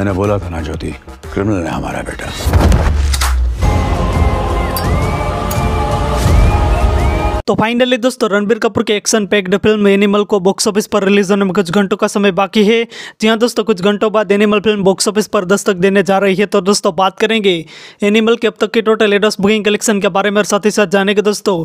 मैंने बोला था ना ज्योति क्रिमिनल है हमारा बेटा तो फाइनली दोस्तों रणबीर कपूर की एक्शन पैक्ड फिल्म एनिमल को बॉक्स ऑफिस पर रिलीज होने में कुछ घंटों का समय बाकी है जी हाँ दोस्तों कुछ घंटों बाद एनिमल फिल्म बॉक्स ऑफिस पर दस्तक देने जा रही है तो दोस्तों बात करेंगे एनिमल के अब तक की टोटल एडोस बुकिंग कलेक्शन के बारे में और साथ ही साथ जानेंगे दोस्तों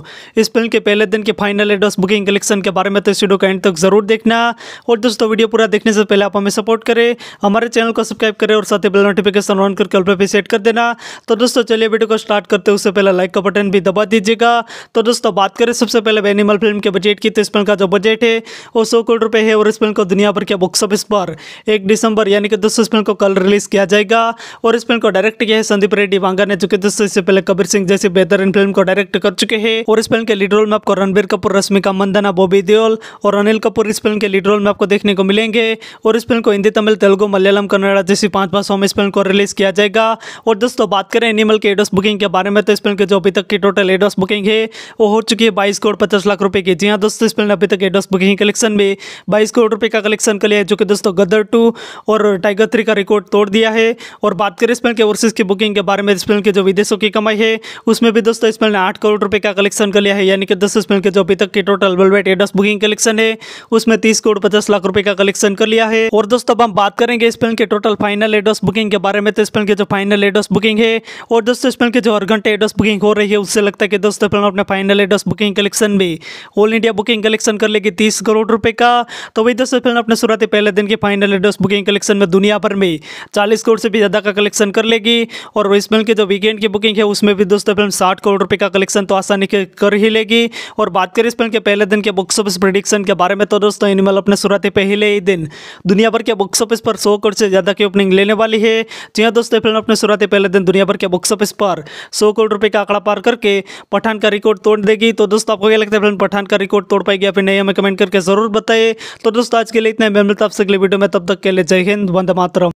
इस फिल्म के पहले दिन के फाइनल एडोस बुकिंग कलेक्शन के बारे में तो इस वीडियो का एंड तक जरूर देखना और दोस्तों वीडियो पूरा देखने से पहले आप हमें सपोर्ट करें हमारे चैनल को सब्सक्राइब करें और साथ ही बेल नोटिफिकेशन ऑन करके ऑल भी सेट कर देना तो दोस्तों चलिए वीडियो को स्टार्ट करते उससे पहले लाइक का बटन भी दबा दीजिएगा तो दोस्तों बात करें सबसे पहले एनिमल फिल्म के बजट की तो इस फिल्म का जो बजट है वो सौ करोड़ रुपये है और इस फिल्म को दुनिया भर के बुक्स ऑफिस पर एक दिसंबर यानी कि दोस्तों इस फिल्म को कल रिलीज़ किया जाएगा और इस फिल्म को डायरेक्ट किया है संदीप रेड्डी वांगा ने जो कि दोस्तों इससे पहले कबीर सिंह जैसी बेहतरीन फिल्म को डायरेक्ट कर चुके हैं और इस फिल्म के लीड रोल में आपको रणबीर कपूर रश्मिका मंदना बॉबी देओल और अनिल कपूर इस फिल्म के लीड रोल में आपको देखने को मिलेंगे और इस फिल्म को हिंदी तमिल तेलुगु मलयालम कन्नड़ा जैसी पांच भाषाओं में इस फिल्म को रिलीज़ किया जाएगा और दोस्तों बात करें एनिमल के एडोस बुकिंग के बारे में तो इस फिल्म के जो अभी तक की टोटल एडोस बुकिंग है वो हो चुकी है बाईस करोड़ पचास लाख रुपए की जी हाँ दोस्तों इस फिल्म ने अभी तक एडोस बुकिंग कलेक्शन में बाईस करोड़ रुपए का कलेक्शन कर लिया है जो कि दोस्तों गदर टू और टाइगर थ्री का रिकॉर्ड तोड़ दिया है और बात करें इस फिल्म के ओवरसीज की बुकिंग के बारे में इस फिल्म के जो विदेशों की कमाई है उसमें भी दोस्तों इस फिल्म ने आठ करोड़ रुपये का कलेक्शन कर लिया है यानी कि दोस्तों इस फिल्म के जो अभी तक के total wide advance booking collection है उसमें तीस करोड़ पचास लाख रुपये का कलेक्शन कर लिया है और दोस्तों अब हम बात करेंगे इस फिल्म के टोटल फाइनल एडोस बुकिंग के बारे में तो इस फिल्म की जो फाइनल एडोस बुकिंग है और दोस्तों इस फिल्म की जो हर घंटे एडोस बुकिंग हो रही है उससे लगता है कि दोस्तों फिल्म अपने final advance booking booking collection भी ऑल इंडिया बुकिंग कलेक्शन कर लेगी तीस करोड़ रुपए का तो वही दोस्तों फिल्म अपने शुरुआती पहले दिन के फाइनल एडोस बुकिंग कलेक्शन में दुनिया भर में चालीस करोड़ से भी ज़्यादा का कलेक्शन कर लेगी और इस फिल्म की जो वीकेंड की बुकिंग है उसमें भी दोस्तों फिल्म साठ करोड़ रुपये का कलेक्शन तो आसानी कर ही लेगी और बात करें इस फिल्म के पहले दिन के बुक्स ऑफिस प्रोडिक्शन के बारे में तो दोस्तों एनिमल अपने शुरुआती पहले ही दिन दुनिया भर के बुक्स ऑफिस पर सौ करोड़ से ज़्यादा की ओपनिंग लेने वाली है जी हाँ दोस्तों फिल्म अपने शुरुआती पहले दिन दुनिया भर के बुक्स ऑफिस पर सौ करोड़ रुपए का आंकड़ा पार करके पठान का रिकॉर्ड तोड़ देगी तो दोस्तों आपको क्या लगता है फिल्म पठान का रिकॉर्ड तोड़ पाएगी या फिर नहीं हमें कमेंट करके जरूर बताइए तो दोस्तों आज के लिए इतना मेहमत आपसे अगले वीडियो में तब तक के लिए जय हिंद वंदे मातरम